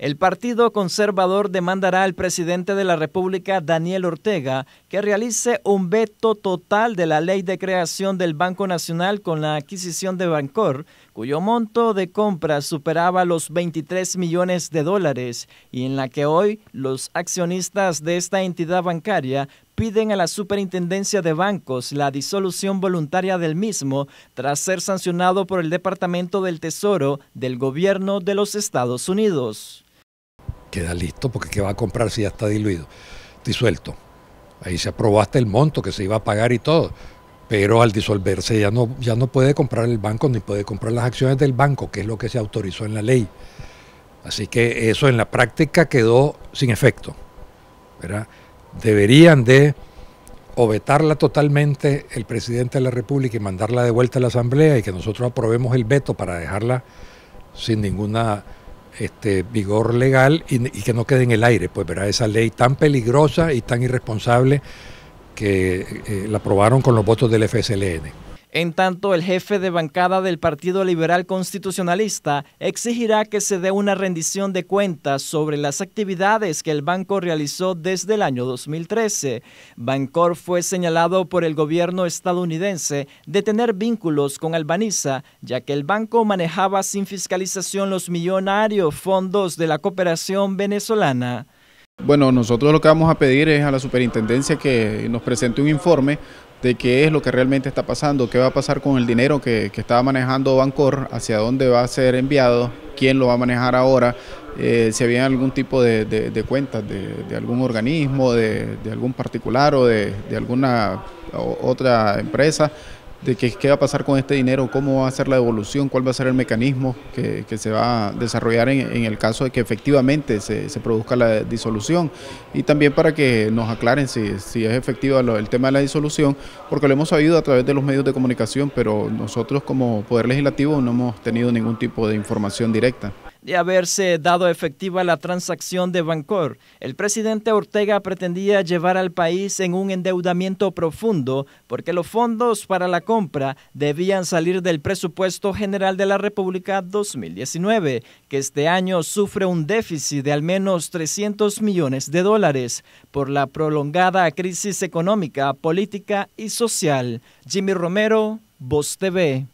El Partido Conservador demandará al presidente de la República, Daniel Ortega, que realice un veto total de la ley de creación del Banco Nacional con la adquisición de Bancor, cuyo monto de compra superaba los 23 millones de dólares y en la que hoy los accionistas de esta entidad bancaria piden a la Superintendencia de Bancos la disolución voluntaria del mismo tras ser sancionado por el Departamento del Tesoro del Gobierno de los Estados Unidos queda listo porque ¿qué va a comprar si ya está diluido? Disuelto. Ahí se aprobó hasta el monto que se iba a pagar y todo. Pero al disolverse ya no, ya no puede comprar el banco ni puede comprar las acciones del banco, que es lo que se autorizó en la ley. Así que eso en la práctica quedó sin efecto. Deberían de obetarla totalmente el presidente de la República y mandarla de vuelta a la Asamblea y que nosotros aprobemos el veto para dejarla sin ninguna este, vigor legal y, que no quede en el aire, pues verá esa ley tan peligrosa y tan irresponsable que eh, la aprobaron con los votos del FSLN. En tanto, el jefe de bancada del Partido Liberal Constitucionalista exigirá que se dé una rendición de cuentas sobre las actividades que el banco realizó desde el año 2013. Bancor fue señalado por el gobierno estadounidense de tener vínculos con Albaniza, ya que el banco manejaba sin fiscalización los millonarios fondos de la cooperación venezolana. Bueno, nosotros lo que vamos a pedir es a la superintendencia que nos presente un informe de qué es lo que realmente está pasando, qué va a pasar con el dinero que, que estaba manejando Bancor, hacia dónde va a ser enviado, quién lo va a manejar ahora, eh, si había algún tipo de, de, cuentas de, de, algún organismo, de, algún particular o de, alguna otra empresa de que, qué va a pasar con este dinero, cómo va a ser la devolución, cuál va a ser el mecanismo que, que se va a desarrollar en, en, el caso de que efectivamente se, produzca la disolución. Y también para que nos aclaren si, si es efectivo el tema de la disolución, porque lo hemos sabido a través de los medios de comunicación, pero nosotros como Poder Legislativo no hemos tenido ningún tipo de información directa haberse dado efectiva la transacción de Bancor, el presidente Ortega pretendía llevar al país en un endeudamiento profundo porque los fondos para la compra debían salir del presupuesto general de la República 2019, que este año sufre un déficit de al menos 300 millones de dólares por la prolongada crisis económica, política y social. Jimmy Romero, Voz TV.